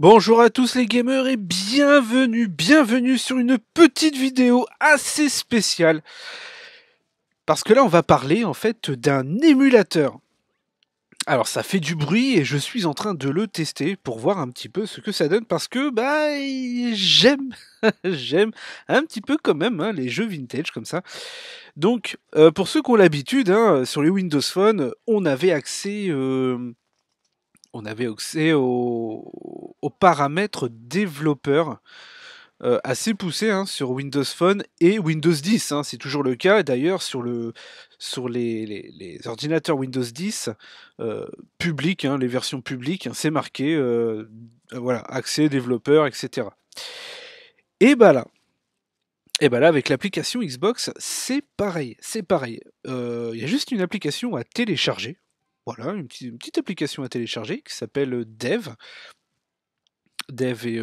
Bonjour à tous les gamers et bienvenue, bienvenue sur une petite vidéo assez spéciale. Parce que là on va parler en fait d'un émulateur. Alors ça fait du bruit et je suis en train de le tester pour voir un petit peu ce que ça donne parce que bah j'aime, j'aime un petit peu quand même hein, les jeux vintage comme ça. Donc euh, pour ceux qui ont l'habitude, hein, sur les Windows Phone, on avait accès... Euh, on avait accès aux, paramètres développeurs euh, assez poussés hein, sur Windows Phone et Windows 10. Hein. c'est toujours le cas. D'ailleurs, sur, les, ordinateurs Windows 10 euh, public, hein, les versions publiques, c'est marqué euh, voilà, accès développeur, etc. Et bah là, et bah là, avec l'application Xbox, c'est pareil, c'est pareil. Il y a juste une application à télécharger. Voilà, une petite, application à télécharger qui s'appelle Dev. Dev et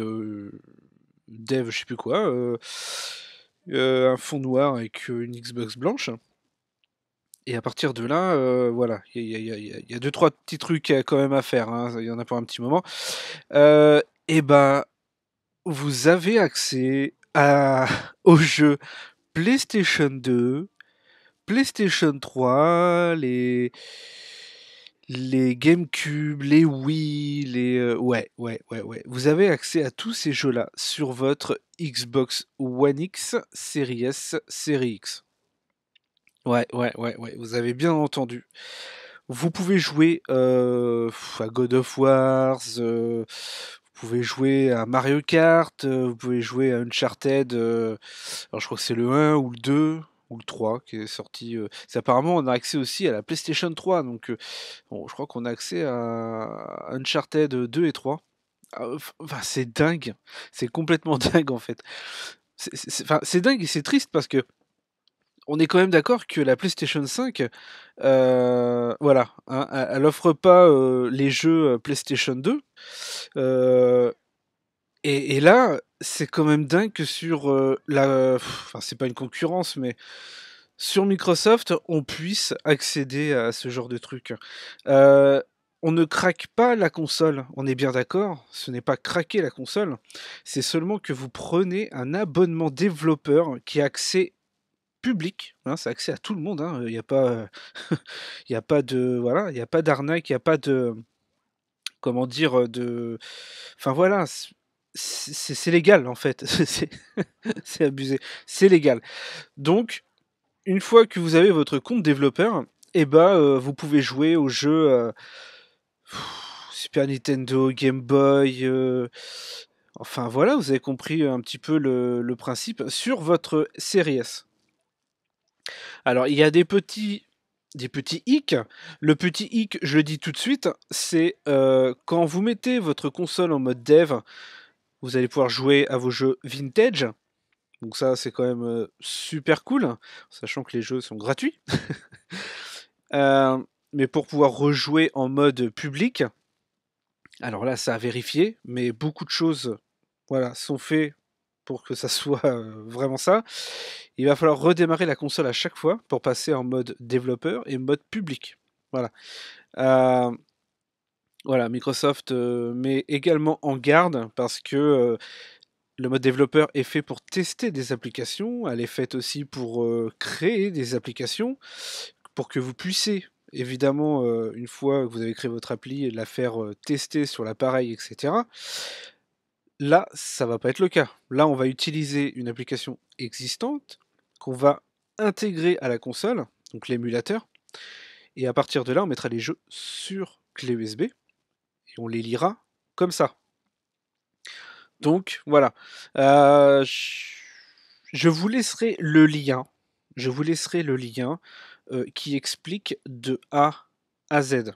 Dev, je sais plus quoi, un fond noir avec une Xbox blanche. Et à partir de là, voilà, il y, a deux trois petits trucs quand même à faire. Hein, il y en a pour un petit moment. Eh et ben, vous avez accès à, aux jeux PlayStation 2, PlayStation 3, les les GameCube, les Wii, les... Euh, ouais, ouais, ouais, ouais. Vous avez accès à tous ces jeux-là sur votre Xbox One X, Series S, Series X. Ouais, ouais, ouais, ouais. Vous avez bien entendu. Vous pouvez jouer euh, à God of War, euh, vous pouvez jouer à Mario Kart, vous pouvez jouer à Uncharted, alors je crois que c'est le 1 ou le 2, ou le 3 qui est sorti. Euh, apparemment on a accès aussi à la PlayStation 3, donc euh, je crois qu'on a accès à Uncharted 2 et 3. Ah, euh, enfin, c'est dingue, c'est complètement dingue en fait. C'est dingue et c'est triste parce que on est quand même d'accord que la PlayStation 5, voilà, hein, elle offre pas les jeux PlayStation 2. Et, et, là, c'est quand même dingue que sur euh, la. Enfin, c'est pas une concurrence, mais sur Microsoft, on puisse accéder à ce genre de truc. Euh, on ne craque pas la console, on est bien d'accord, ce n'est pas craquer la console, c'est seulement que vous prenez un abonnement développeur qui a accès public, hein, c'est accès à tout le monde, hein, il n'y a pas, il y a pas de, voilà, il n'y a pas d'arnaque, il n'y a pas de, comment dire, de, enfin voilà, c'est légal en fait. c'est abusé. C'est légal. Donc, une fois que vous avez votre compte développeur, eh ben, euh, vous pouvez jouer au jeu euh, Super Nintendo, Game Boy. Euh, enfin voilà, vous avez compris un petit peu le, principe sur votre série S. Alors, il y a des petits des petits hicks. Le petit hic, je le dis tout de suite, c'est quand vous mettez votre console en mode dev, vous allez pouvoir jouer à vos jeux vintage. Donc ça, c'est quand même euh, super cool, sachant que les jeux sont gratuits. Euh, mais pour pouvoir rejouer en mode public, alors là, ça a vérifié, mais beaucoup de choses voilà, sont faites pour que ça soit euh, vraiment ça. Il va falloir redémarrer la console à chaque fois pour passer en mode développeur et mode public. Voilà. Voilà, Microsoft euh, met également en garde parce que euh, le mode développeur est fait pour tester des applications, elle est faite aussi pour euh, créer des applications, pour que vous puissiez évidemment, une fois que vous avez créé votre appli, la faire tester sur l'appareil, etc. Là, ça ne va pas être le cas. Là, on va utiliser une application existante qu'on va intégrer à la console, donc l'émulateur, et à partir de là, on mettra les jeux sur clé USB on les lira comme ça. Donc voilà. Euh, je vous laisserai le lien. Je vous laisserai le lien euh, qui explique de A à Z.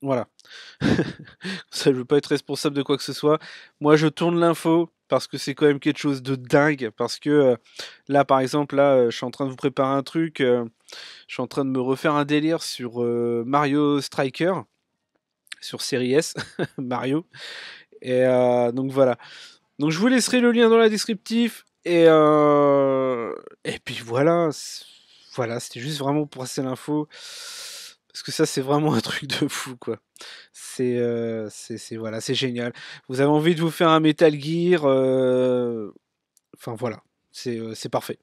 Voilà. ça, ne veux pas être responsable de quoi que ce soit. Moi, je tourne l'info parce que c'est quand même quelque chose de dingue. Parce que euh, là, par exemple, là, je suis en train de vous préparer un truc. je suis en train de me refaire un délire sur Mario Striker sur Série S, Mario. Et euh, donc voilà. Donc je vous laisserai le lien dans la descriptif. Et, euh, et puis voilà. Voilà, c'était juste vraiment pour passer l'info. Parce que ça, c'est vraiment un truc de fou, quoi. C'est euh, voilà, c'est génial. Vous avez envie de vous faire un Metal Gear. Enfin voilà, c'est parfait.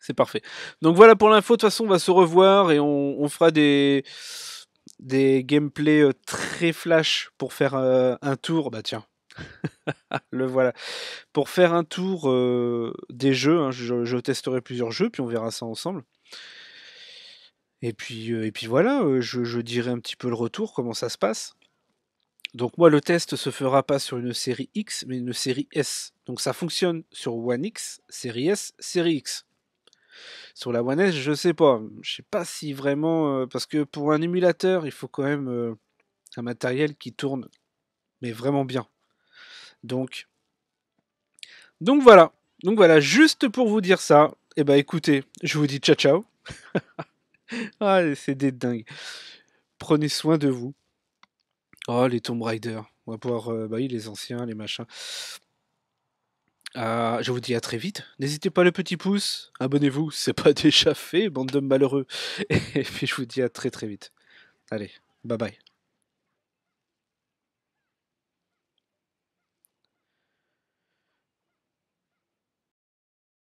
C'est parfait. Donc voilà pour l'info. De toute façon, on va se revoir et on fera des des gameplays euh, très flash pour faire euh, un tour. Bah tiens, le voilà. Pour faire un tour euh, des jeux, hein. je, testerai plusieurs jeux, puis on verra ça ensemble. Et puis, et puis voilà, je, je, dirai un petit peu le retour, comment ça se passe. Donc moi, le test se fera pas sur une série X, mais une série S. Donc ça fonctionne sur One X, série S, série X. Sur la One S, je sais pas. Je sais pas si vraiment. Euh, parce que pour un émulateur, il faut quand même euh, un matériel qui tourne, mais vraiment bien. Donc. Donc voilà. Donc voilà, juste pour vous dire ça. Et eh bah ben, écoutez, je vous dis ciao ciao. ah, c'est des dingues. Prenez soin de vous. Oh, les Tomb Raider. On va pouvoir. Euh, bah oui, les anciens, les machins. Ah, je vous dis à très vite. N'hésitez pas le petit pouce, abonnez-vous, c'est pas déjà fait, bande de malheureux. Et puis je vous dis à très très vite. Allez, bye bye.